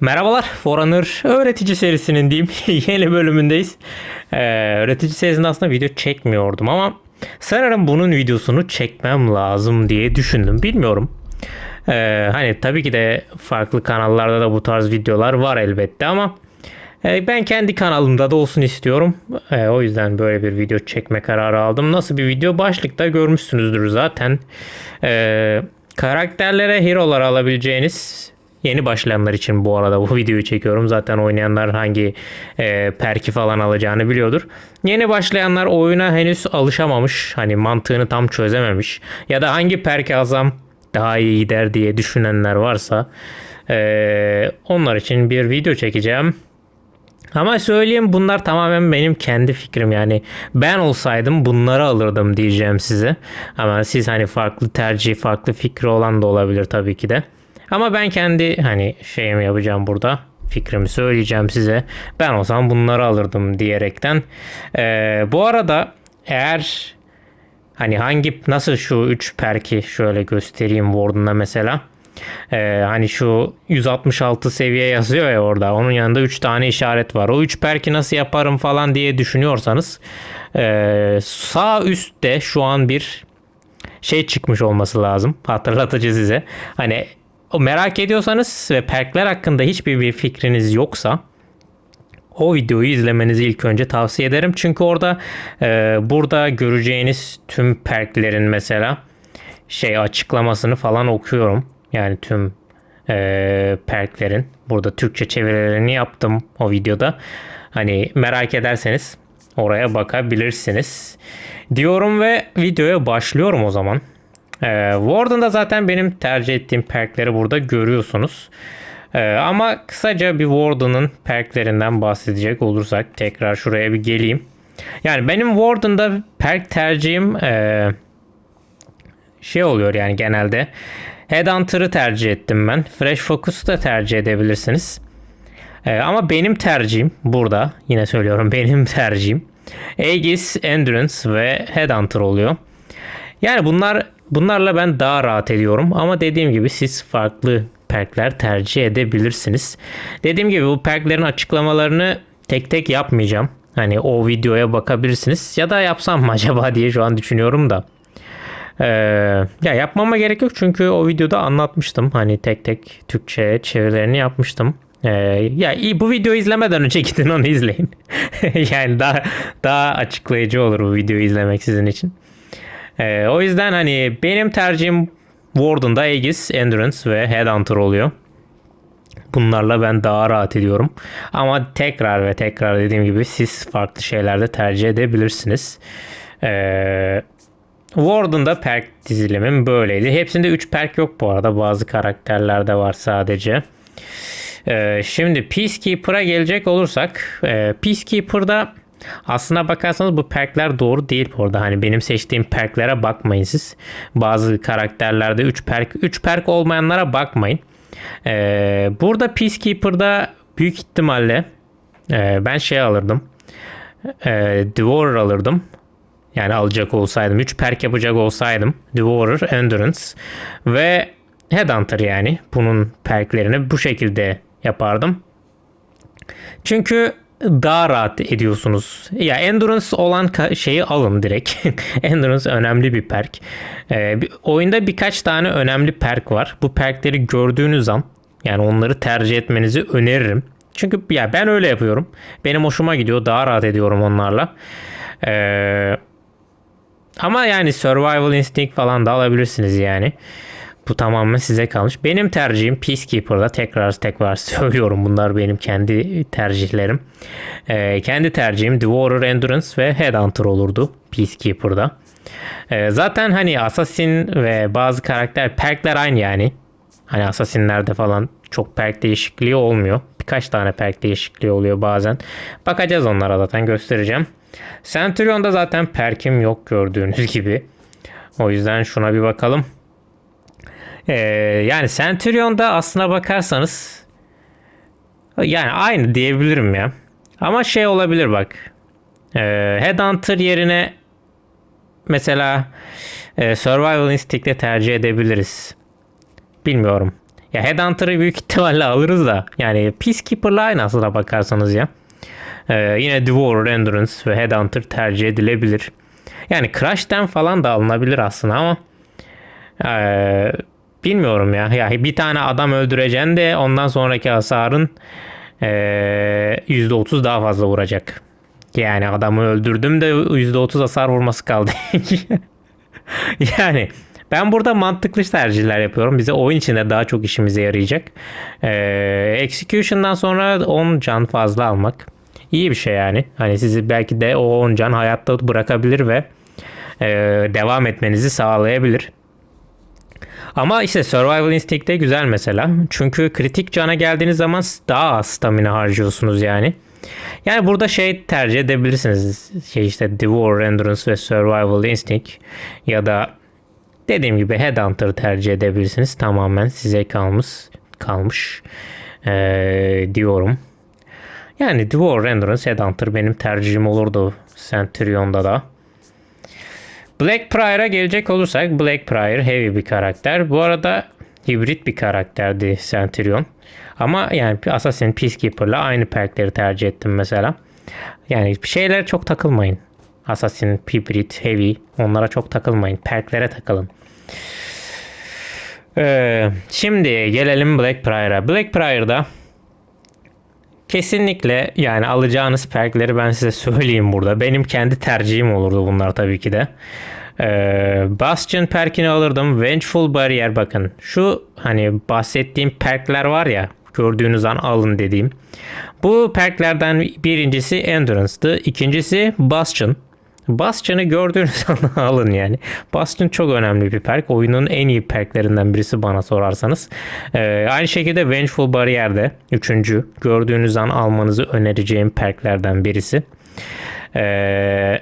Merhabalar, Foranır öğretici serisinin diyeyim yeni bölümündeyiz. Ee, öğretici serisinde aslında video çekmiyordum ama sanırım bunun videosunu çekmem lazım diye düşündüm. Bilmiyorum. Ee, hani tabii ki de farklı kanallarda da bu tarz videolar var elbette ama e, ben kendi kanalımda da olsun istiyorum. E, o yüzden böyle bir video çekme kararı aldım. Nasıl bir video? Başlıkta görmüşsünüzdür zaten. E, karakterlere hero'lar alabileceğiniz Yeni başlayanlar için bu arada bu videoyu çekiyorum. Zaten oynayanlar hangi e, perki falan alacağını biliyordur. Yeni başlayanlar oyuna henüz alışamamış. Hani mantığını tam çözememiş. Ya da hangi perki alsam daha iyi gider diye düşünenler varsa e, onlar için bir video çekeceğim. Ama söyleyeyim bunlar tamamen benim kendi fikrim yani ben olsaydım bunları alırdım diyeceğim size. Ama siz hani farklı tercih farklı fikri olan da olabilir tabii ki de. Ama ben kendi hani şeyimi yapacağım burada fikrimi söyleyeceğim size. Ben o zaman bunları alırdım diyerekten. Ee, bu arada eğer hani hangi nasıl şu 3 perki şöyle göstereyim Warden'a mesela. Ee, hani şu 166 seviye yazıyor ya orada. Onun yanında 3 tane işaret var. O 3 perki nasıl yaparım falan diye düşünüyorsanız ee, sağ üstte şu an bir şey çıkmış olması lazım. Hatırlatıcı size. Hani merak ediyorsanız ve perkler hakkında hiçbir bir fikriniz yoksa o videoyu izlemenizi ilk önce tavsiye ederim. Çünkü orada e, burada göreceğiniz tüm perklerin mesela şey açıklamasını falan okuyorum. Yani tüm e, perklerin. Burada Türkçe çevirilerini yaptım o videoda. Hani merak ederseniz oraya bakabilirsiniz. Diyorum ve videoya başlıyorum o zaman. Ee, Warden'da zaten benim tercih ettiğim perkleri burada görüyorsunuz. Ee, ama kısaca bir Warden'ın perklerinden bahsedecek olursak tekrar şuraya bir geleyim. Yani benim Warden'da perk tercihim ee, şey oluyor yani genelde. Headhunter'ı tercih ettim ben. Fresh Focus'u da tercih edebilirsiniz. Ee, ama benim tercihim burada yine söylüyorum benim tercihim. Aegis, Endurance ve Headhunter oluyor. Yani bunlar Bunlarla ben daha rahat ediyorum ama dediğim gibi siz farklı perkler tercih edebilirsiniz. Dediğim gibi bu perklerin açıklamalarını tek tek yapmayacağım. Hani o videoya bakabilirsiniz ya da yapsam mı acaba diye şu an düşünüyorum da. Ee, ya yapmama gerek yok çünkü o videoda anlatmıştım. Hani tek tek Türkçe çevirilerini yapmıştım. Ee, ya bu videoyu izlemeden önce gidin onu izleyin. yani daha daha açıklayıcı olur bu videoyu izlemek sizin için. E, o yüzden hani benim tercihim Warden'da Aegis, Endurance ve Headhunter oluyor. Bunlarla ben daha rahat ediyorum. Ama tekrar ve tekrar dediğim gibi siz farklı şeylerde tercih edebilirsiniz. Ee, Warden'da perk dizilimim böyleydi. Hepsinde 3 perk yok bu arada. Bazı karakterlerde var sadece. Ee, şimdi Peacekeeper'a gelecek olursak. E, Peacekeeper'da Aslına bakarsanız bu perkler doğru değil bu arada. Hani benim seçtiğim perklere bakmayın siz. Bazı karakterlerde 3 perk 3 perk olmayanlara bakmayın. Ee, burada Peacekeeper'da büyük ihtimalle e, ben şey alırdım. E, Devourer alırdım. Yani alacak olsaydım. 3 perk yapacak olsaydım. Devourer, Endurance ve Headhunter yani. Bunun perklerini bu şekilde yapardım. Çünkü daha rahat ediyorsunuz. Ya endurance olan şeyi alın direkt. endurance önemli bir perk. Ee, bir, oyunda birkaç tane önemli perk var. Bu perkleri gördüğünüz an yani onları tercih etmenizi öneririm. Çünkü ya ben öyle yapıyorum. Benim hoşuma gidiyor. Daha rahat ediyorum onlarla. Ee, ama yani survival instinct falan da alabilirsiniz yani. Bu tamamen size kalmış. Benim tercihim Peacekeeper'da tekrar tekrar söylüyorum bunlar benim kendi tercihlerim. Ee, kendi tercihim The Warrior Endurance ve Headhunter olurdu Peacekeeper'da. Ee, zaten hani Assassin ve bazı karakter perkler aynı yani. Hani Assassin'lerde falan çok perk değişikliği olmuyor. Birkaç tane perk değişikliği oluyor bazen. Bakacağız onlara zaten göstereceğim. Centurion'da zaten perkim yok gördüğünüz gibi. O yüzden şuna bir bakalım. Ee, yani Centurion'da aslına bakarsanız yani aynı diyebilirim ya. Ama şey olabilir bak. Ee, Headhunter yerine mesela e, Survival Instinct'le tercih edebiliriz. Bilmiyorum. Ya Headhunter'ı büyük ihtimalle alırız da. Yani Peacekeeper'la aynı aslına bakarsanız ya. Ee, yine Devourer, Endurance ve Headhunter tercih edilebilir. Yani Crash'ten falan da alınabilir aslında ama ee, Bilmiyorum ya. ya bir tane adam öldüreceğin de ondan sonraki hasarın yüzde %30 daha fazla vuracak. Yani adamı öldürdüm de %30 hasar vurması kaldı. yani ben burada mantıklı tercihler yapıyorum. Bize oyun içinde daha çok işimize yarayacak. Ee, execution'dan sonra 10 can fazla almak iyi bir şey yani. Hani sizi belki de o 10 can hayatta bırakabilir ve e, devam etmenizi sağlayabilir. Ama işte Survival Instinct de güzel mesela. Çünkü kritik cana geldiğiniz zaman daha az stamina harcıyorsunuz yani. Yani burada şey tercih edebilirsiniz. Şey işte War Endurance ve Survival Instinct ya da dediğim gibi Headhunter tercih edebilirsiniz. Tamamen size kalmış kalmış ee, diyorum. Yani the War Endurance, Headhunter benim tercihim olurdu Centurion'da da. Black Prior'a gelecek olursak Black Prior heavy bir karakter. Bu arada hibrit bir karakterdi Centurion. Ama yani Assassin Peacekeeper'la aynı perkleri tercih ettim mesela. Yani bir şeylere çok takılmayın. Assassin, hybrid, Heavy onlara çok takılmayın. Perklere takılın. Ee, şimdi gelelim Black Prior'a. Black Prior'da Kesinlikle yani alacağınız perkleri ben size söyleyeyim burada. Benim kendi tercihim olurdu bunlar tabii ki de. Ee, Bastion perkini alırdım. Vengeful Barrier bakın. Şu hani bahsettiğim perkler var ya gördüğünüz an alın dediğim. Bu perklerden birincisi Endurance'dı. İkincisi Bastion. Bastion'ı gördüğünüz anda alın yani. Bastion çok önemli bir perk. Oyunun en iyi perklerinden birisi bana sorarsanız. Ee, aynı şekilde Vengeful Barrier de üçüncü. Gördüğünüz an almanızı önereceğim perklerden birisi. Ee,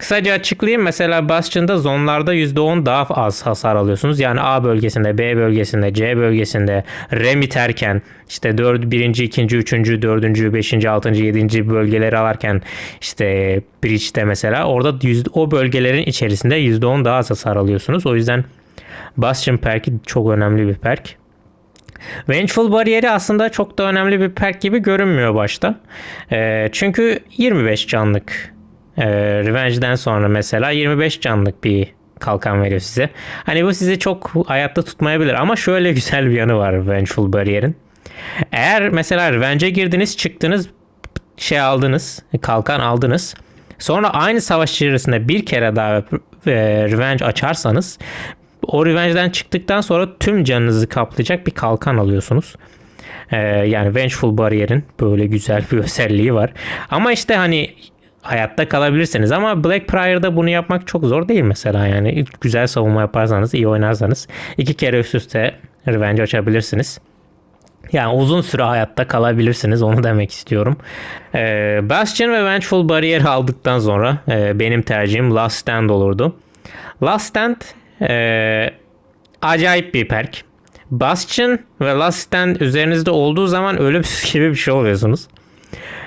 Kısaca açıklayayım. Mesela Bastion'da zonlarda %10 daha az hasar alıyorsunuz. Yani A bölgesinde, B bölgesinde, C bölgesinde rem iterken işte 4, 1. 2. 3. 4. 5. 6. 7. bölgeleri alarken işte Breach'te mesela orada o bölgelerin içerisinde %10 daha az hasar alıyorsunuz. O yüzden Bastion perki çok önemli bir perk. Vengeful bariyeri aslında çok da önemli bir perk gibi görünmüyor başta. E, çünkü 25 canlık ee, Revenge'den sonra mesela 25 canlık bir kalkan veriyor size. Hani bu sizi çok hayatta tutmayabilir ama şöyle güzel bir yanı var Vengeful Barrier'in. Eğer mesela Revenge'e girdiniz çıktınız şey aldınız kalkan aldınız. Sonra aynı savaş içerisinde bir kere daha e, Revenge açarsanız o Revenge'den çıktıktan sonra tüm canınızı kaplayacak bir kalkan alıyorsunuz. Ee, yani Vengeful Barrier'in böyle güzel bir özelliği var. Ama işte hani hayatta kalabilirsiniz ama Black Blackprior'da bunu yapmak çok zor değil mesela yani güzel savunma yaparsanız iyi oynarsanız iki kere üst üste revenge açabilirsiniz. Yani uzun süre hayatta kalabilirsiniz onu demek istiyorum. Ee, Bastion ve Vengeful Barrier aldıktan sonra e, benim tercihim Last Stand olurdu. Last Stand e, acayip bir perk. Bastion ve Last Stand üzerinizde olduğu zaman ölümsüz gibi bir şey oluyorsunuz.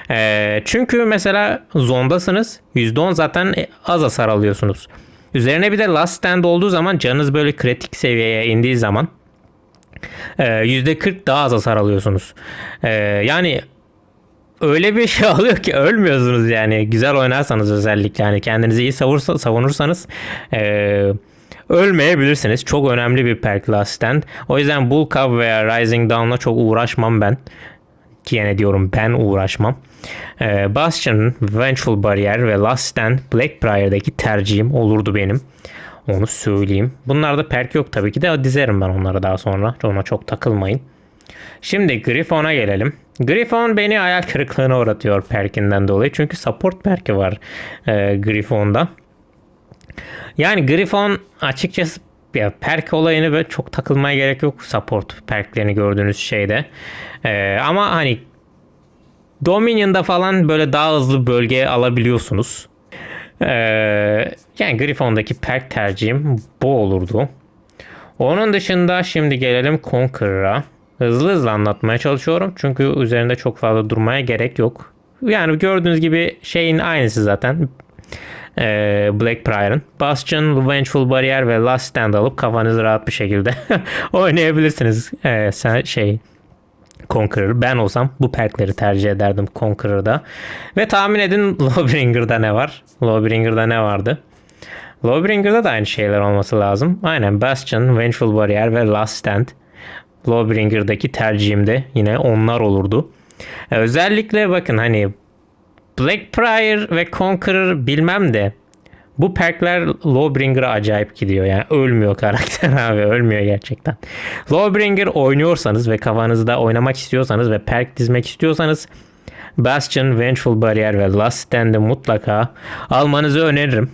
E, çünkü mesela zondasınız %10 zaten az hasar alıyorsunuz. Üzerine bir de last stand olduğu zaman canınız böyle kritik seviyeye indiği zaman e, %40 daha az hasar alıyorsunuz. E, yani öyle bir şey alıyor ki ölmüyorsunuz yani. Güzel oynarsanız özellikle yani kendinizi iyi savursa, savunursanız e, ölmeyebilirsiniz. Çok önemli bir perk last stand. O yüzden Bull Cub veya Rising Dawn'la çok uğraşmam ben. Ki yani diyorum ben uğraşmam. Ee, Bastion'ın Vengeful Barrier ve Last Stand Blackbriar'daki tercihim olurdu benim. Onu söyleyeyim. Bunlarda perk yok tabii ki de dizerim ben onları daha sonra. Ona çok takılmayın. Şimdi Griffon'a gelelim. Griffon beni hayal kırıklığına uğratıyor perkinden dolayı. Çünkü support perki var e, Griffon'da. Yani Griffon açıkçası ya perk olayını böyle çok takılmaya gerek yok support perklerini gördüğünüz şeyde. Ee, ama hani Dominion'da falan böyle daha hızlı bölge alabiliyorsunuz. Ee, yani Griffon'daki perk tercihim bu olurdu. Onun dışında şimdi gelelim Conqueror'a. Hızlı hızlı anlatmaya çalışıyorum. Çünkü üzerinde çok fazla durmaya gerek yok. Yani gördüğünüz gibi şeyin aynısı zaten. Ee, Black Prior'ın. Bastion, Vengeful Barrier ve Last Stand alıp kafanızı rahat bir şekilde oynayabilirsiniz. Ee, sen şey Conqueror. Ben olsam bu perkleri tercih ederdim Conqueror'da. Ve tahmin edin Lawbringer'da ne var? Lawbringer'da ne vardı? Lawbringer'da da aynı şeyler olması lazım. Aynen Bastion, Vengeful Barrier ve Last Stand. Lawbringer'daki tercihimde yine onlar olurdu. Özellikle bakın hani Blackprior ve Conqueror bilmem de bu perkler Lawbringer'a acayip gidiyor yani. Ölmüyor karakter abi ölmüyor gerçekten. Lawbringer oynuyorsanız ve kafanızda oynamak istiyorsanız ve perk dizmek istiyorsanız Bastion, Vengeful Barrier ve Last Stand'ı mutlaka almanızı öneririm.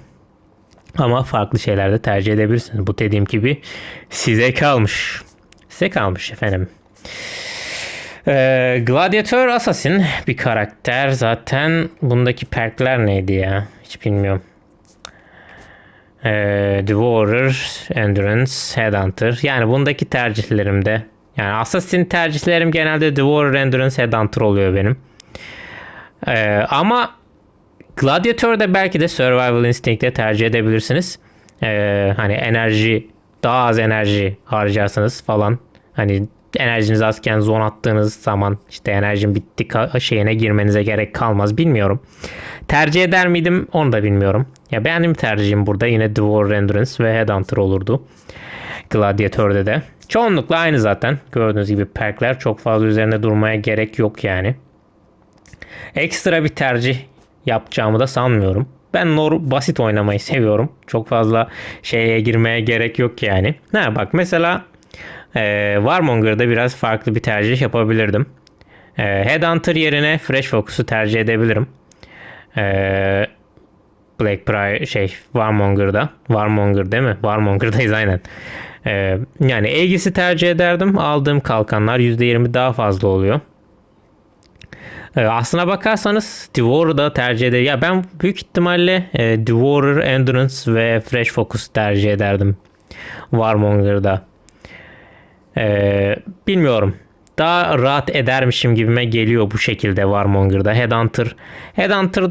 Ama farklı şeylerde tercih edebilirsiniz. Bu dediğim gibi size kalmış. Size kalmış efendim. Ee, Gladiator Assassin bir karakter zaten. Bundaki perkler neydi ya? Hiç bilmiyorum e, ee, Devourer, Endurance, Headhunter. Yani bundaki tercihlerimde yani Assassin tercihlerim genelde Devourer, Endurance, Headhunter oluyor benim. E, ama Gladiator'da belki de Survival Instinct'te tercih edebilirsiniz. E, hani enerji daha az enerji harcarsınız falan. Hani enerjiniz azken zone attığınız zaman işte enerjim bitti şeyine girmenize gerek kalmaz bilmiyorum. Tercih eder miydim onu da bilmiyorum. Ya benim tercihim burada yine Dwarf Endurance ve Headhunter olurdu. Gladiatör'de de. Çoğunlukla aynı zaten. Gördüğünüz gibi perkler çok fazla üzerine durmaya gerek yok yani. Ekstra bir tercih yapacağımı da sanmıyorum. Ben nor basit oynamayı seviyorum. Çok fazla şeye girmeye gerek yok yani. Ne bak mesela e, Warmonger'da biraz farklı bir tercih yapabilirdim. E, Headhunter yerine Fresh Focus'u tercih edebilirim. E, Black Pride şey Warmonger'da. Warmonger değil mi? Warmonger'dayız aynen. E, yani Aegis'i tercih ederdim. Aldığım kalkanlar %20 daha fazla oluyor. aslına bakarsanız Devour'u da tercih eder. Ya ben büyük ihtimalle e, Devourer, Endurance ve Fresh Focus tercih ederdim Warmonger'da. Ee, bilmiyorum. Daha rahat edermişim gibime geliyor bu şekilde Warmonger'da. Headhunter, Headhunter ya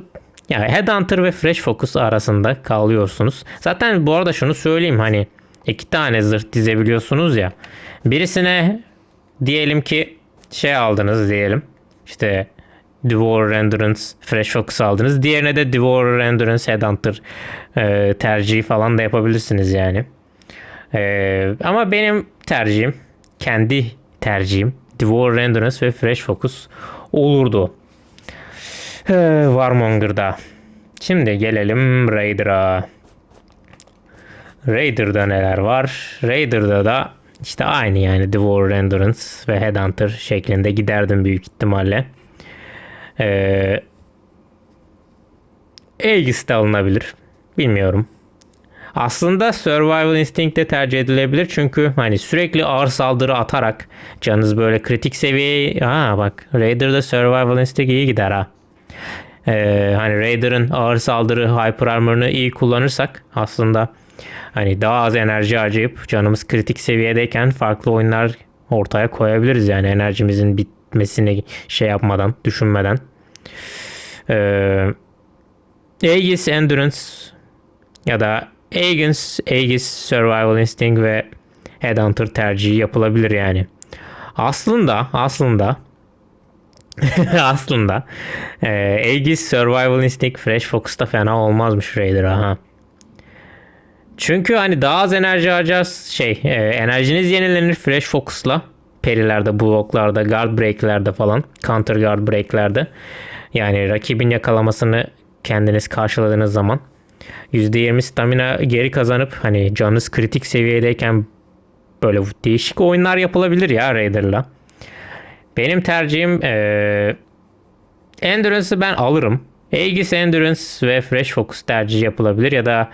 yani Headhunter ve Fresh Focus arasında kalıyorsunuz. Zaten bu arada şunu söyleyeyim hani iki tane zırh dizebiliyorsunuz ya. Birisine diyelim ki şey aldınız diyelim. İşte Devour rendurance Fresh Focus aldınız. Diğerine de Devour rendurance Headhunter e, tercihi falan da yapabilirsiniz yani. E, ama benim tercihim kendi tercihim Dwarf Renderness ve Fresh Focus olurdu. Ee, Warmonger'da. Şimdi gelelim Raider'a. Raider'da neler var? Raider'da da işte aynı yani Devour Endurance ve Headhunter şeklinde giderdim büyük ihtimalle. Ee, Aegis de alınabilir. Bilmiyorum. Aslında Survival Instinct de tercih edilebilir çünkü hani sürekli ağır saldırı atarak canınız böyle kritik seviyeye... Ha bak Raider'da Survival Instinct iyi gider ha. Ee, hani Raider'ın ağır saldırı Hyper Armor'ını iyi kullanırsak aslında hani daha az enerji harcayıp canımız kritik seviyedeyken farklı oyunlar ortaya koyabiliriz yani enerjimizin bitmesini şey yapmadan, düşünmeden. Ee, Aegis Endurance ya da Aegis, Aegis Survival Instinct ve Headhunter tercihi yapılabilir yani. Aslında aslında aslında e, Aegis Survival Instinct Fresh Focus'ta fena olmazmış Raider'a ha. Çünkü hani daha az enerji harcaz şey e, enerjiniz yenilenir Fresh Focus'la perilerde, bloklarda, guard break'lerde falan, counter guard break'lerde. Yani rakibin yakalamasını kendiniz karşıladığınız zaman %20 stamina geri kazanıp hani canınız kritik seviyedeyken böyle değişik oyunlar yapılabilir ya Raider'la. Benim tercihim ee, Endurance'ı ben alırım. Aegis Endurance ve Fresh Focus tercihi yapılabilir ya da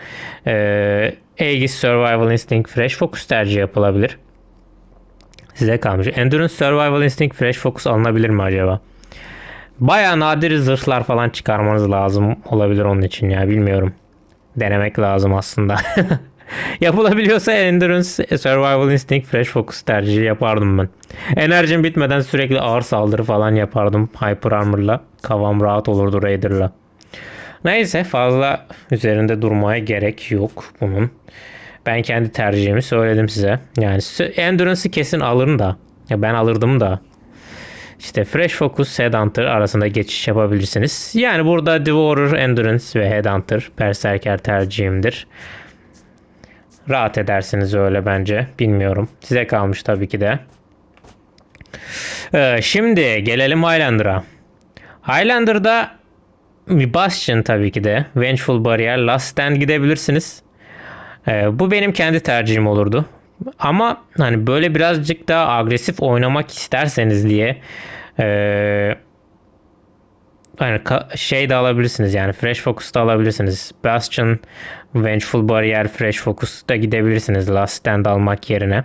e, Aegis Survival Instinct Fresh Focus tercihi yapılabilir. Size kalmış. Endurance Survival Instinct Fresh Focus alınabilir mi acaba? Baya nadir zırhlar falan çıkarmanız lazım olabilir onun için ya bilmiyorum denemek lazım aslında. Yapılabiliyorsa Endurance, e, Survival Instinct, Fresh Focus tercihi yapardım ben. Enerjim bitmeden sürekli ağır saldırı falan yapardım Hyper Armor'la. Kavam rahat olurdu Raider'la. Neyse fazla üzerinde durmaya gerek yok bunun. Ben kendi tercihimi söyledim size. Yani Endurance'ı kesin alırım da. Ya ben alırdım da. İşte Fresh Focus, Headhunter arasında geçiş yapabilirsiniz. Yani burada Devourer, Endurance ve Headhunter Berserker tercihimdir. Rahat edersiniz öyle bence. Bilmiyorum. Size kalmış tabii ki de. Ee, şimdi gelelim Highlander'a. Highlander'da Bastion tabii ki de. Vengeful Barrier, Last Stand gidebilirsiniz. Ee, bu benim kendi tercihim olurdu. Ama hani böyle birazcık daha agresif oynamak isterseniz diye hani yani şey de alabilirsiniz yani Fresh Focus da alabilirsiniz. Bastion, Vengeful Barrier, Fresh Focus da gidebilirsiniz Last Stand almak yerine.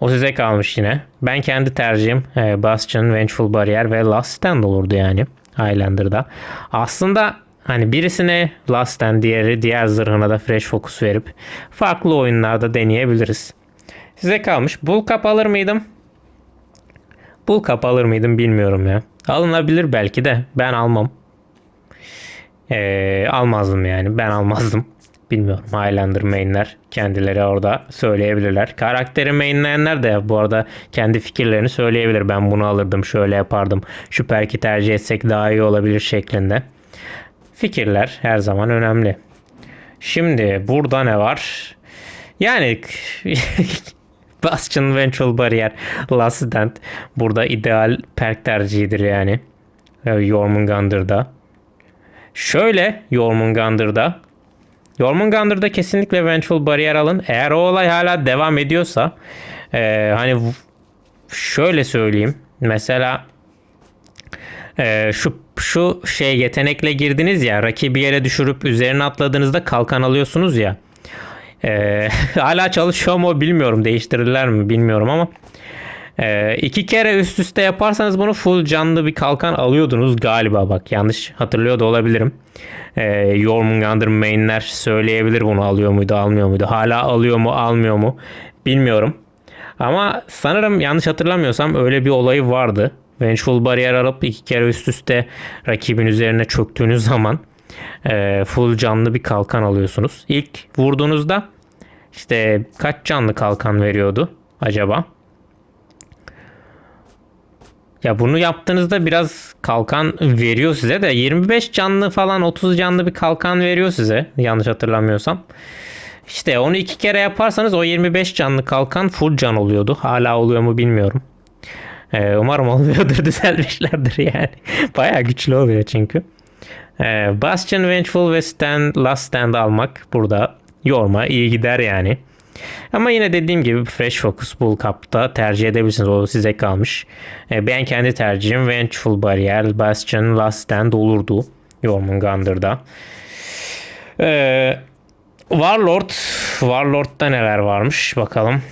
O size kalmış yine. Ben kendi tercihim e, Bastion, Vengeful Barrier ve Last Stand olurdu yani Highlander'da. Aslında hani birisine Last Stand diğeri diğer zırhına da Fresh Focus verip farklı oyunlarda deneyebiliriz. Size kalmış. Bull Cup alır mıydım? Bull Cup alır mıydım bilmiyorum ya. Alınabilir belki de. Ben almam. Ee, almazdım yani. Ben almazdım. Bilmiyorum. Highlander mainler kendileri orada söyleyebilirler. Karakteri mainleyenler de bu arada kendi fikirlerini söyleyebilir. Ben bunu alırdım, şöyle yapardım. Şu perki tercih etsek daha iyi olabilir şeklinde. Fikirler her zaman önemli. Şimdi burada ne var? Yani Bastion Ventral Barrier Last Stand burada ideal perk tercihidir yani. Jormungandr'da. Ee, şöyle Jormungandr'da Jormungandr'da kesinlikle Ventral Barrier alın. Eğer o olay hala devam ediyorsa e, hani şöyle söyleyeyim. Mesela e, şu şu şey yetenekle girdiniz ya rakibi yere düşürüp üzerine atladığınızda kalkan alıyorsunuz ya. Ee, hala çalışıyor mu bilmiyorum. Değiştirirler mi bilmiyorum ama. Ee, iki kere üst üste yaparsanız bunu full canlı bir kalkan alıyordunuz galiba bak yanlış hatırlıyor da olabilirim. Ee, Jormungandr mainler söyleyebilir bunu alıyor muydu almıyor muydu hala alıyor mu almıyor mu bilmiyorum. Ama sanırım yanlış hatırlamıyorsam öyle bir olayı vardı. Vengeful Barrier alıp iki kere üst üste rakibin üzerine çöktüğünüz zaman e, full canlı bir kalkan alıyorsunuz. İlk vurduğunuzda işte kaç canlı kalkan veriyordu acaba? Ya bunu yaptığınızda biraz kalkan veriyor size de 25 canlı falan 30 canlı bir kalkan veriyor size yanlış hatırlamıyorsam. İşte onu iki kere yaparsanız o 25 canlı kalkan full can oluyordu. Hala oluyor mu bilmiyorum. Ee, umarım oluyordur düzelmişlerdir yani. Baya güçlü oluyor çünkü. Ee, Bastion, Vengeful ve Stand, Last Stand almak burada yorma iyi gider yani. Ama yine dediğim gibi Fresh Focus Bull Cup'ta tercih edebilirsiniz. O size kalmış. E, ben kendi tercihim Vengeful Barrier, Bastion, Last Stand olurdu. Jormungandr'da. Ee, Warlord. Warlord'da neler varmış bakalım.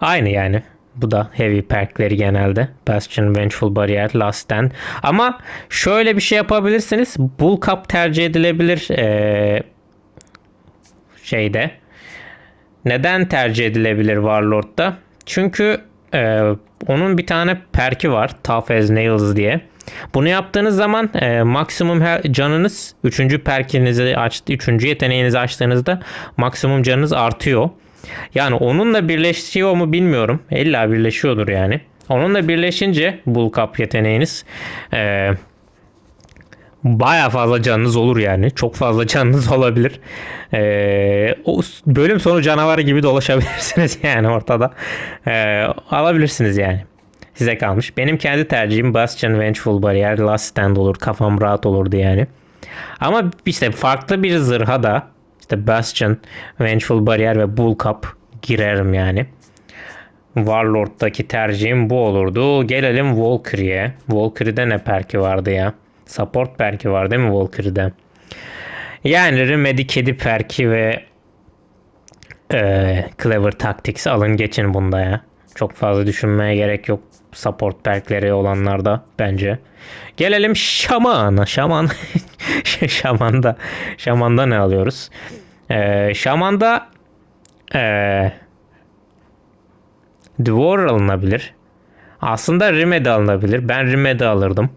Aynı yani. Bu da heavy perkleri genelde. Bastion, Vengeful Barrier, Last Stand. Ama şöyle bir şey yapabilirsiniz. Bull Cup tercih edilebilir. Ee, şeyde. Neden tercih edilebilir Warlord'da? Çünkü e, onun bir tane perki var. Tough as Nails diye. Bunu yaptığınız zaman e, maksimum canınız 3. perkinizi açtı, 3. yeteneğinizi açtığınızda maksimum canınız artıyor. Yani onunla birleşiyor mu bilmiyorum. İlla birleşiyordur yani. Onunla birleşince bulk up yeteneğiniz e, baya fazla canınız olur yani. Çok fazla canınız olabilir. Ee, o bölüm sonu canavar gibi dolaşabilirsiniz yani ortada. Ee, alabilirsiniz yani. Size kalmış. Benim kendi tercihim Bastion Vengeful Barrier Last Stand olur. Kafam rahat olurdu yani. Ama işte farklı bir zırha da işte Bastion, Vengeful Barrier ve Bull Cup girerim yani. Warlord'daki tercihim bu olurdu. Gelelim Valkyrie'ye. Valkyrie'de ne perki vardı ya? Support perki var değil mi Valkyrie'de? Yani Remedy kedi perki ve e, Clever Tactics alın geçin bunda ya. Çok fazla düşünmeye gerek yok support perkleri olanlarda bence. Gelelim şamana. Şaman şamanda şamanda ne alıyoruz? Ee, şamanda ee, Dwarf alınabilir. Aslında Rimed alınabilir. Ben Rimed alırdım.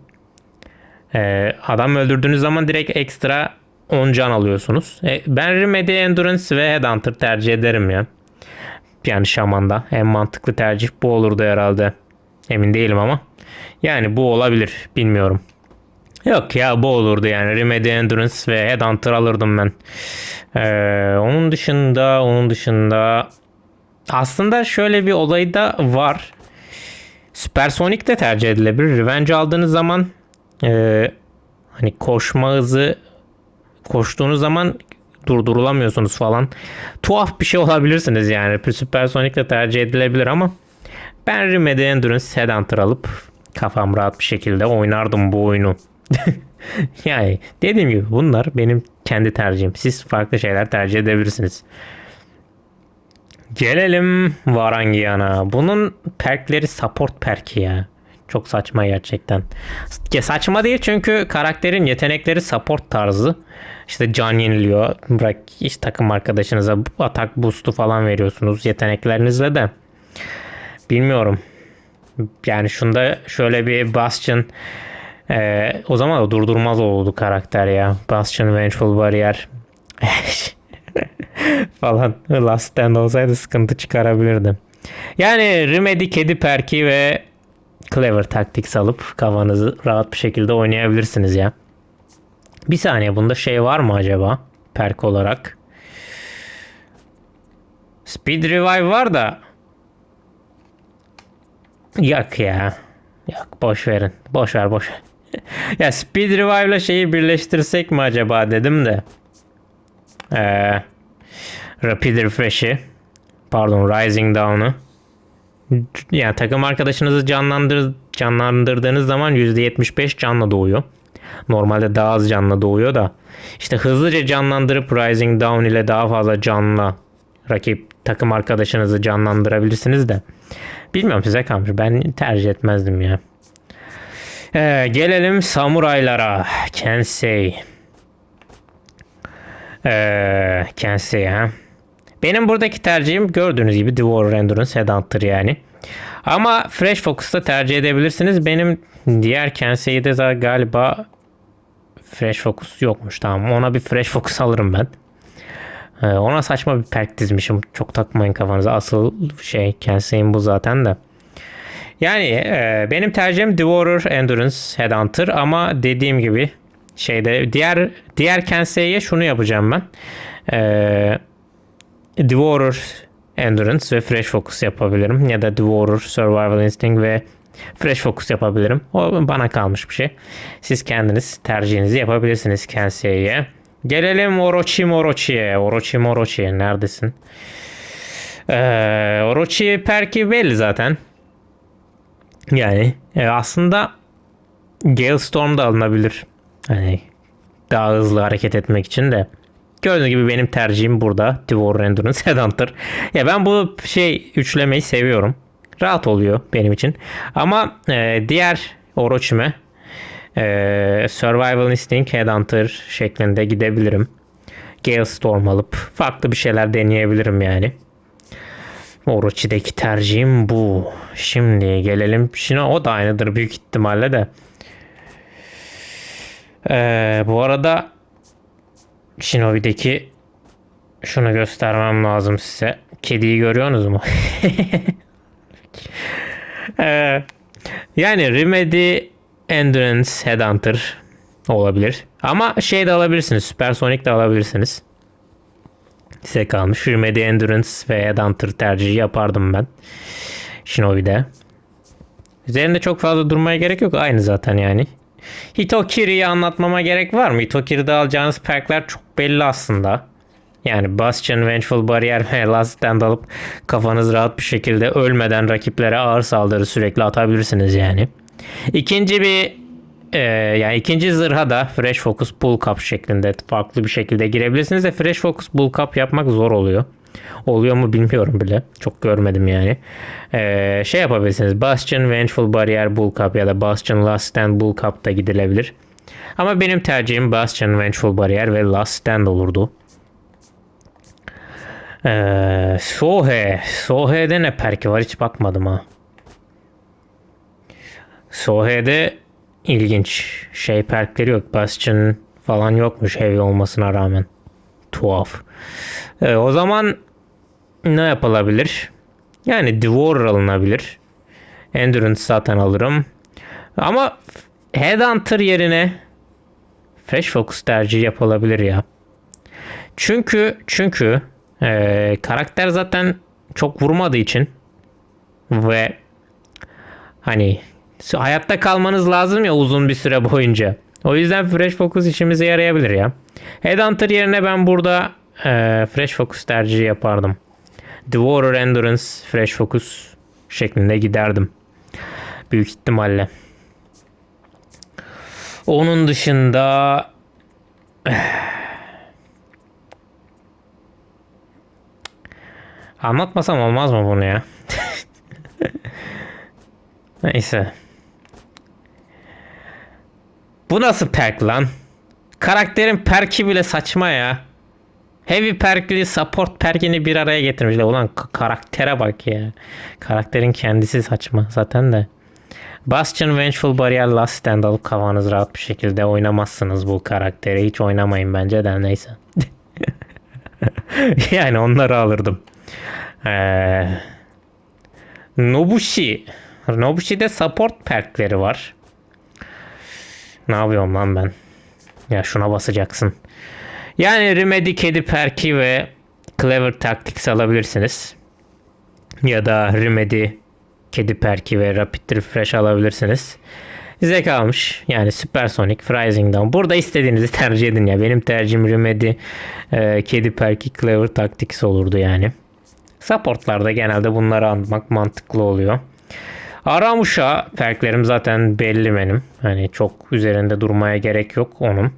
Ee, adam öldürdüğünüz zaman direkt ekstra 10 can alıyorsunuz. E, ben Remedy Endurance ve Headhunter tercih ederim ya. Yani şamanda. En mantıklı tercih bu olurdu herhalde. Emin değilim ama. Yani bu olabilir. Bilmiyorum. Yok ya bu olurdu yani. Remedy Endurance ve Headhunter alırdım ben. Ee, onun dışında onun dışında aslında şöyle bir olay da var. Supersonic de tercih edilebilir. Revenge aldığınız zaman e, hani koşma hızı koştuğunuz zaman durdurulamıyorsunuz falan. Tuhaf bir şey olabilirsiniz yani. Süpersonik de tercih edilebilir ama ben Rimmel Endurance Sedanter alıp kafam rahat bir şekilde oynardım bu oyunu. yani dediğim gibi bunlar benim kendi tercihim. Siz farklı şeyler tercih edebilirsiniz. Gelelim Varangiana. Bunun perkleri support perki ya. Çok saçma gerçekten. Ya saçma değil çünkü karakterin yetenekleri support tarzı. İşte can yeniliyor. Bırak iş takım arkadaşınıza atak boost'u falan veriyorsunuz yeteneklerinizle de. Bilmiyorum. Yani şunda şöyle bir Bastion ee, o zaman da durdurmaz oldu karakter ya. Bastion Vengeful Barrier falan Last Stand olsaydı sıkıntı çıkarabilirdim. Yani Remedy Kedi Perki ve Clever Tactics alıp kafanızı rahat bir şekilde oynayabilirsiniz ya. Bir saniye bunda şey var mı acaba? Perk olarak. Speed Revive var da. Yok ya. Yok boş verin. Boş ver boş ver. ya Speed Revive ile şeyi birleştirsek mi acaba dedim de. Ee, Rapid Refresh'i. Pardon Rising Down'u yani takım arkadaşınızı canlandır, canlandırdığınız zaman %75 canlı doğuyor. Normalde daha az canlı doğuyor da işte hızlıca canlandırıp Rising Down ile daha fazla canlı rakip takım arkadaşınızı canlandırabilirsiniz de. Bilmiyorum size kalmış. Ben tercih etmezdim ya. Ee, gelelim samuraylara. Kensei. Ee, Kensei ha. Benim buradaki tercihim gördüğünüz gibi Dwarf Endurance Headhunt'tır yani. Ama Fresh Focus'ta tercih edebilirsiniz. Benim diğer Kensei'de de galiba Fresh Focus yokmuş tamam. Ona bir Fresh Focus alırım ben. Ee, ona saçma bir perk dizmişim. Çok takmayın kafanıza. Asıl şey Kensei'in bu zaten de. Yani e, benim tercihim Devourer Endurance Headhunter ama dediğim gibi şeyde diğer diğer Kensei'ye şunu yapacağım ben. Eee Devourer Endurance ve Fresh Focus yapabilirim. Ya da Devourer Survival Instinct ve Fresh Focus yapabilirim. O bana kalmış bir şey. Siz kendiniz tercihinizi yapabilirsiniz Kensei'ye. Gelelim Orochi Morochi'ye. Orochi Morochi neredesin? Ee, Orochi Perki belli zaten. Yani e, aslında Gale Storm da alınabilir. Hani daha hızlı hareket etmek için de. Gördüğünüz gibi benim tercihim burada. Tivor Endurance Headhunter. Ya ben bu şey üçlemeyi seviyorum. Rahat oluyor benim için. Ama e, diğer Orochi'me e, Survival Instinct Headhunter şeklinde gidebilirim. Gale Storm alıp farklı bir şeyler deneyebilirim yani. Orochi'deki tercihim bu. Şimdi gelelim. Şimdi o da aynıdır büyük ihtimalle de. Ee, bu arada Shinobi'deki şunu göstermem lazım size. Kediyi görüyorsunuz mu? ee, yani Remedy Endurance Headhunter olabilir. Ama şey de alabilirsiniz. Supersonic de alabilirsiniz. Size kalmış. Remedy Endurance ve Headhunter tercihi yapardım ben. Shinobi'de. Üzerinde çok fazla durmaya gerek yok. Aynı zaten yani. Hitokiri'yi anlatmama gerek var mı? Hitokiri'de alacağınız perkler çok belli aslında. Yani Bastion, Vengeful Barrier ve Last Stand alıp kafanız rahat bir şekilde ölmeden rakiplere ağır saldırı sürekli atabilirsiniz yani. İkinci bir e, yani ikinci zırha da Fresh Focus Bull Cup şeklinde farklı bir şekilde girebilirsiniz de Fresh Focus Bull Cup yapmak zor oluyor. Oluyor mu bilmiyorum bile. Çok görmedim yani. Ee, şey yapabilirsiniz. Bastion Vengeful Barrier Bull Cup ya da Bastion Last Stand Bull da gidilebilir. Ama benim tercihim Bastion Vengeful Barrier ve Last Stand olurdu. Ee, Sohe. Sohe'de ne perki var hiç bakmadım ha. Sohe'de ilginç şey perkleri yok. Bastion falan yokmuş heavy olmasına rağmen tuhaf. E, o zaman ne yapılabilir? Yani Devour alınabilir. Endurance zaten alırım. Ama Headhunter yerine Fresh Focus tercih yapılabilir ya. Çünkü çünkü e, karakter zaten çok vurmadığı için ve hani hayatta kalmanız lazım ya uzun bir süre boyunca. O yüzden Fresh Focus işimize yarayabilir ya. Headhunter yerine ben burada e, Fresh Focus tercihi yapardım. Devourer Endurance Fresh Focus şeklinde giderdim. Büyük ihtimalle. Onun dışında anlatmasam olmaz mı bunu ya? Neyse. Bu nasıl perk lan? Karakterin perki bile saçma ya. Heavy perkli support perkini bir araya getirmişler. Ulan karaktere bak ya. Karakterin kendisi saçma zaten de. Bastion Vengeful Barrier Last Stand alıp kafanız rahat bir şekilde oynamazsınız bu karakteri. Hiç oynamayın bence de neyse. yani onları alırdım. Ee, Nobushi. Nobushi'de support perkleri var. Ne yapıyorum lan ben? Ya şuna basacaksın. Yani Remedy, Kedi, Perki ve Clever Tactics alabilirsiniz. Ya da Remedy, Kedi, Perki ve Rapid Refresh alabilirsiniz. Size kalmış. Yani Supersonic, Rising Down. Burada istediğinizi tercih edin ya. Benim tercihim Remedy, e, Kedi, Perki, Clever Tactics olurdu yani. Supportlarda genelde bunları almak mantıklı oluyor. Aramuş'a perklerim zaten belli benim. Hani çok üzerinde durmaya gerek yok onun.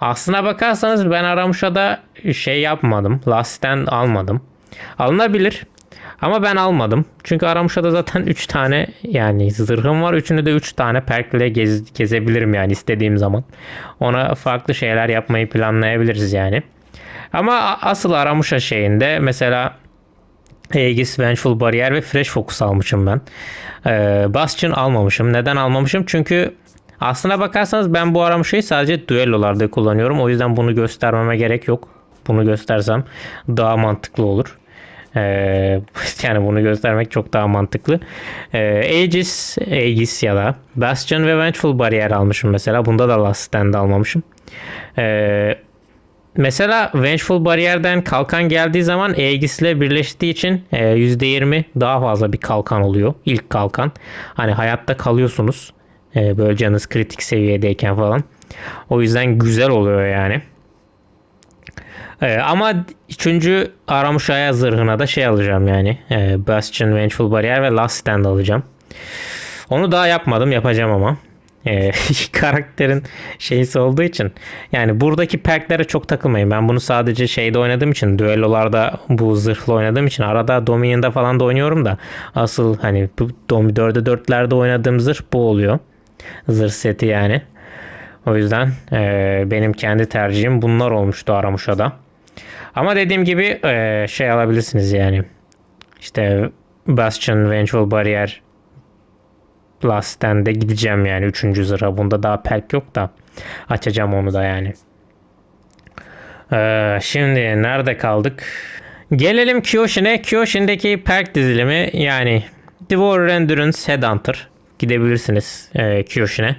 Aslına bakarsanız ben Aramuş'a da şey yapmadım. Last Stand almadım. Alınabilir. Ama ben almadım. Çünkü Aramuş'a da zaten 3 tane yani zırhım var. Üçünü de 3 üç tane perkle gez, gezebilirim yani istediğim zaman. Ona farklı şeyler yapmayı planlayabiliriz yani. Ama asıl Aramuş'a şeyinde mesela Aegis, Vengeful Barrier ve Fresh Focus almışım ben. Ee, Bastion almamışım. Neden almamışım? Çünkü aslına bakarsanız ben bu aramışı sadece düellolarda kullanıyorum. O yüzden bunu göstermeme gerek yok. Bunu göstersem daha mantıklı olur. Ee, yani bunu göstermek çok daha mantıklı. Ee, Aegis, Aegis ya da Bastion ve Vengeful Barrier almışım mesela. Bunda da Last Stand almamışım. Ee, Mesela Vengeful Barrier'den kalkan geldiği zaman eğgisiyle birleştiği için %20 e, daha fazla bir kalkan oluyor. İlk kalkan. Hani hayatta kalıyorsunuz. E, böyle canınız kritik seviyedeyken falan. O yüzden güzel oluyor yani. E, ama üçüncü Aramuşaya zırhına da şey alacağım yani. Bastion, Vengeful Barrier ve Last Stand alacağım. Onu daha yapmadım yapacağım ama e, karakterin şeysi olduğu için yani buradaki perklere çok takılmayın. Ben bunu sadece şeyde oynadığım için düellolarda bu zırhlı oynadığım için arada Dominion'da falan da oynuyorum da asıl hani Dom 4'e 4'lerde oynadığım zırh bu oluyor. Zırh seti yani. O yüzden e, benim kendi tercihim bunlar olmuştu Aramuşa'da. Ama dediğim gibi e, şey alabilirsiniz yani. İşte Bastion, Vengeful Barrier, Lasten de gideceğim yani 3. zırha. Bunda daha perk yok da açacağım onu da yani. Ee, şimdi nerede kaldık? Gelelim Kyoshin'e. Kyoshin'deki perk dizilimi yani Devour Endurance Headhunter gidebilirsiniz e, Kyoshin'e.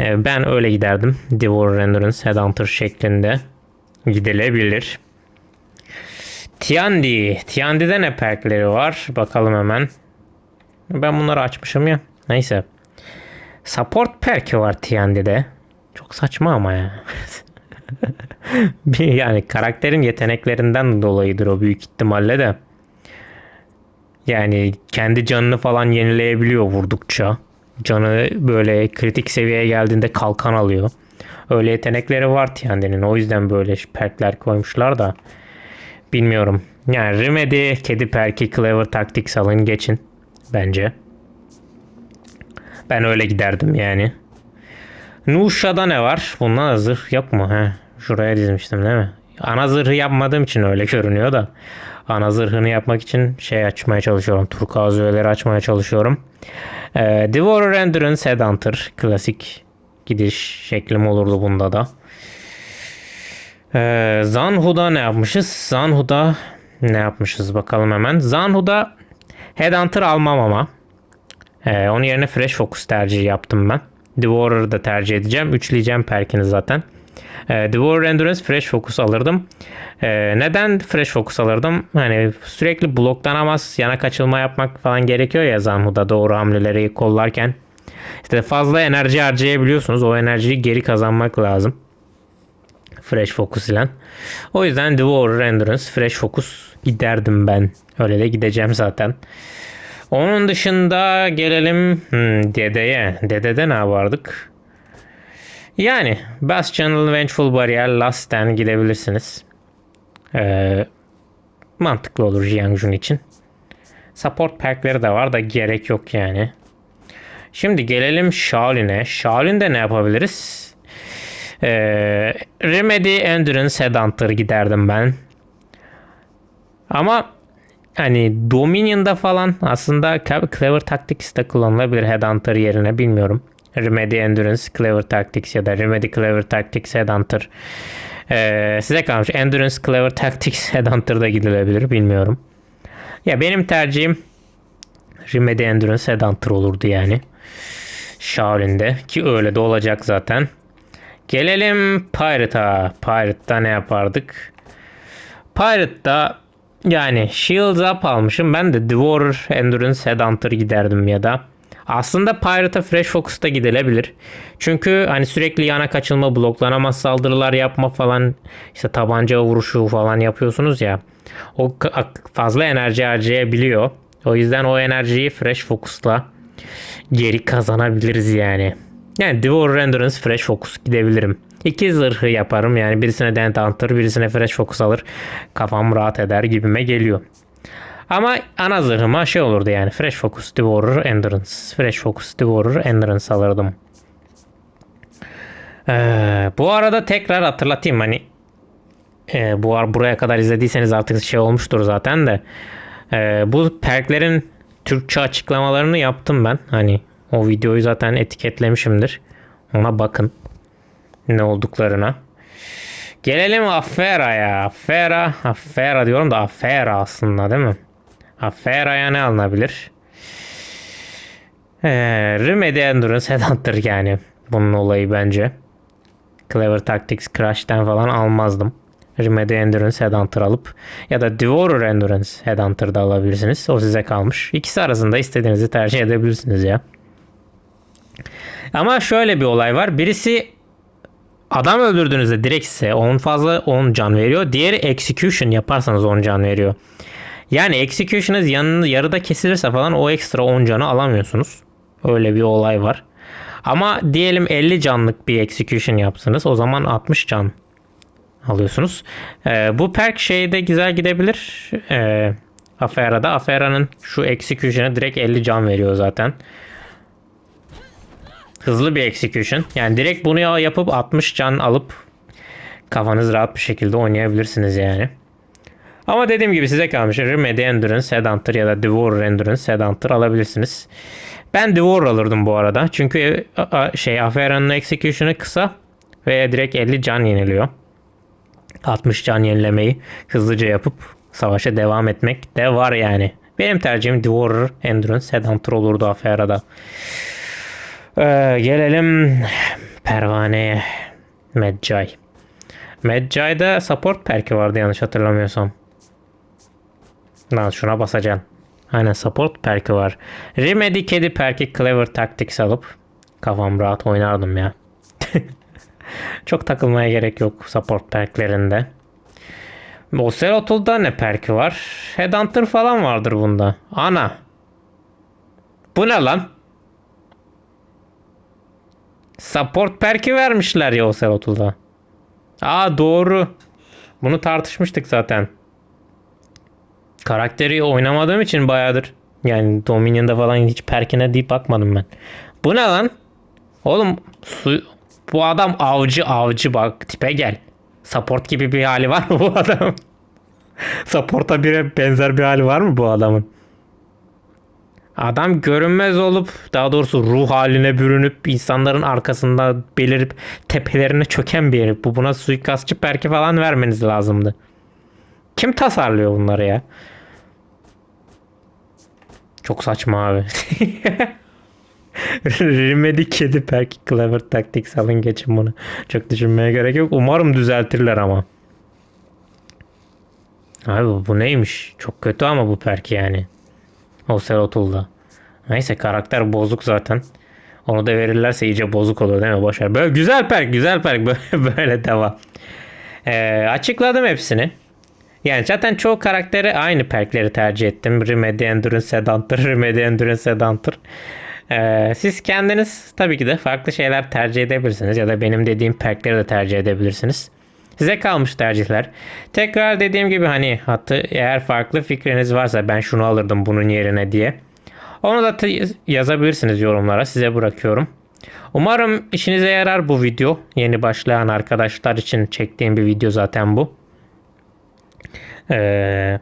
E, ben öyle giderdim. Devour Endurance Headhunter şeklinde gidilebilir. Tiandi. Tiandi'de ne perkleri var? Bakalım hemen. Ben bunları açmışım ya. Neyse. Support perk'i var TND'de. Çok saçma ama ya. yani karakterin yeteneklerinden dolayıdır o büyük ihtimalle de. Yani kendi canını falan yenileyebiliyor vurdukça. Canı böyle kritik seviyeye geldiğinde kalkan alıyor. Öyle yetenekleri var Tiendi'nin. O yüzden böyle perkler koymuşlar da. Bilmiyorum. Yani Remedy, Kedi Perki, Clever Tactics alın geçin. Bence. Ben öyle giderdim yani. Nuşa'da ne var? Bundan da zırh yok He. Şuraya dizmiştim değil mi? Ana zırhı yapmadığım için öyle görünüyor da. Ana zırhını yapmak için şey açmaya çalışıyorum. Turkuaz öğeleri açmaya çalışıyorum. Ee, Devourer Endurance Headhunter. Klasik gidiş şeklim olurdu bunda da. Ee, Zanhu'da ne yapmışız? Zanhu'da ne yapmışız bakalım hemen. Zanhu'da Headhunter almam ama. Ee, onun yerine Fresh Focus tercihi yaptım ben. Devorer'ı da tercih edeceğim. Üçleyeceğim Perkins zaten. E, ee, Devorer Endurance Fresh Focus alırdım. E, neden Fresh Focus alırdım? Hani sürekli bloklanamaz, yana kaçılma yapmak falan gerekiyor ya Zanhu'da doğru hamleleri kollarken. İşte fazla enerji harcayabiliyorsunuz. O enerjiyi geri kazanmak lazım. Fresh Focus ile. O yüzden Devorer Endurance Fresh Focus giderdim ben. Öyle de gideceğim zaten. Onun dışında gelelim hmm, dedeye. Dedede ne vardık? Yani Bass Channel, Vengeful Barrier, Last Stand gidebilirsiniz. Ee, mantıklı olur Jiangjun için. Support packleri de var da gerek yok yani. Şimdi gelelim Shaolin'e. Shaolin'de ne yapabiliriz? Ee, Remedy Endurance Headhunter giderdim ben. Ama hani Dominion'da falan aslında Clever Tactics de kullanılabilir Headhunter yerine bilmiyorum. Remedy Endurance Clever Tactics ya da Remedy Clever Tactics Headhunter. Ee, size kalmış. Endurance Clever Tactics Headhunter'da gidilebilir. Bilmiyorum. Ya benim tercihim Remedy Endurance Headhunter olurdu yani. Shaolin'de ki öyle de olacak zaten. Gelelim Pirate'a. Pirate'da ne yapardık? Pirate'da yani Shields Up almışım. Ben de Devourer, Endurance, Headhunter giderdim ya da. Aslında Pirate'a Fresh Focus'ta gidilebilir. Çünkü hani sürekli yana kaçılma, bloklanamaz saldırılar yapma falan işte tabanca vuruşu falan yapıyorsunuz ya. O fazla enerji harcayabiliyor. O yüzden o enerjiyi Fresh Focus'la geri kazanabiliriz yani. Yani Devourer Endurance Fresh Focus gidebilirim iki zırhı yaparım. Yani birisine Dent Hunter, birisine Fresh Focus alır. Kafam rahat eder gibime geliyor. Ama ana zırhıma şey olurdu yani. Fresh Focus Devourer Endurance. Fresh Focus Devourer Endurance alırdım. Ee, bu arada tekrar hatırlatayım hani e, bu buraya kadar izlediyseniz artık şey olmuştur zaten de e, bu perklerin Türkçe açıklamalarını yaptım ben. Hani o videoyu zaten etiketlemişimdir. Ona bakın ne olduklarına. Gelelim Afera'ya. Afera, Afera diyorum da Afera aslında değil mi? Afera'ya ne alınabilir? Ee, Remedy Endurance Headhunter yani. Bunun olayı bence. Clever Tactics Crash'ten falan almazdım. Remedy Endurance Headhunter alıp ya da Devourer Endurance Headhunter da alabilirsiniz. O size kalmış. İkisi arasında istediğinizi tercih edebilirsiniz ya. Ama şöyle bir olay var. Birisi adam öldürdüğünüzde direkt size 10 fazla 10 can veriyor. Diğeri execution yaparsanız 10 can veriyor. Yani execution'ınız yanını yarıda kesilirse falan o ekstra 10 canı alamıyorsunuz. Öyle bir olay var. Ama diyelim 50 canlık bir execution yapsınız. O zaman 60 can alıyorsunuz. Ee, bu perk şeyde güzel gidebilir. Ee, Afera'da. Afera'nın şu execution'a direkt 50 can veriyor zaten. Hızlı bir execution. Yani direkt bunu yapıp 60 can alıp kafanız rahat bir şekilde oynayabilirsiniz yani. Ama dediğim gibi size kalmış. Remedy Endurance, Headhunter ya da Devourer Endurance, Headhunter alabilirsiniz. Ben Devourer alırdım bu arada. Çünkü şey Afera'nın execution'ı kısa ve direkt 50 can yeniliyor. 60 can yenilemeyi hızlıca yapıp savaşa devam etmek de var yani. Benim tercihim Devourer Endurance Headhunter olurdu Afera'da. Ee, gelelim pervaneye. Medjay. Medjay'da support perki vardı yanlış hatırlamıyorsam. Lan şuna basacaksın. Aynen support perki var. Remedy kedi perki Clever Tactics alıp kafam rahat oynardım ya. Çok takılmaya gerek yok support perklerinde. Ocelotul'da ne perki var? Headhunter falan vardır bunda. Ana. Bu ne lan? Support perk'i vermişler ya o Serotul'a. Aa doğru. Bunu tartışmıştık zaten. Karakteri oynamadığım için bayağıdır. Yani Dominion'da falan hiç perkine deyip bakmadım ben. Bu ne lan? Oğlum su, bu adam avcı avcı bak tipe gel. Support gibi bir hali var mı bu adam? Support'a bire benzer bir hali var mı bu adamın? Adam görünmez olup daha doğrusu ruh haline bürünüp insanların arkasında belirip tepelerine çöken bir herif. Bu buna suikastçı perki falan vermeniz lazımdı. Kim tasarlıyor bunları ya? Çok saçma abi. Remedy kedi perki clever taktik salın geçin bunu. Çok düşünmeye gerek yok. Umarım düzeltirler ama. Abi bu neymiş? Çok kötü ama bu perki yani. Ocelotul'da. Neyse karakter bozuk zaten. Onu da verirlerse iyice bozuk olur değil mi Başar? Böyle güzel perk güzel perk böyle, böyle devam. Ee, açıkladım hepsini. Yani zaten çoğu karakteri aynı perkleri tercih ettim. Remedy Endurance Sedanter, Remedy Endurance Sedanter. Ee, siz kendiniz tabii ki de farklı şeyler tercih edebilirsiniz ya da benim dediğim perkleri de tercih edebilirsiniz. Size kalmış tercihler. Tekrar dediğim gibi hani hatta eğer farklı fikriniz varsa ben şunu alırdım bunun yerine diye. Onu da yazabilirsiniz yorumlara size bırakıyorum. Umarım işinize yarar bu video. Yeni başlayan arkadaşlar için çektiğim bir video zaten bu. Ee,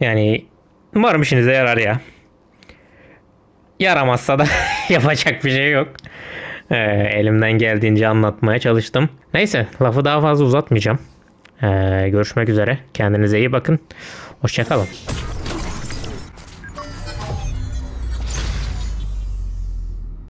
yani umarım işinize yarar ya. Yaramazsa da yapacak bir şey yok e, elimden geldiğince anlatmaya çalıştım. Neyse lafı daha fazla uzatmayacağım. E, görüşmek üzere. Kendinize iyi bakın. Hoşçakalın.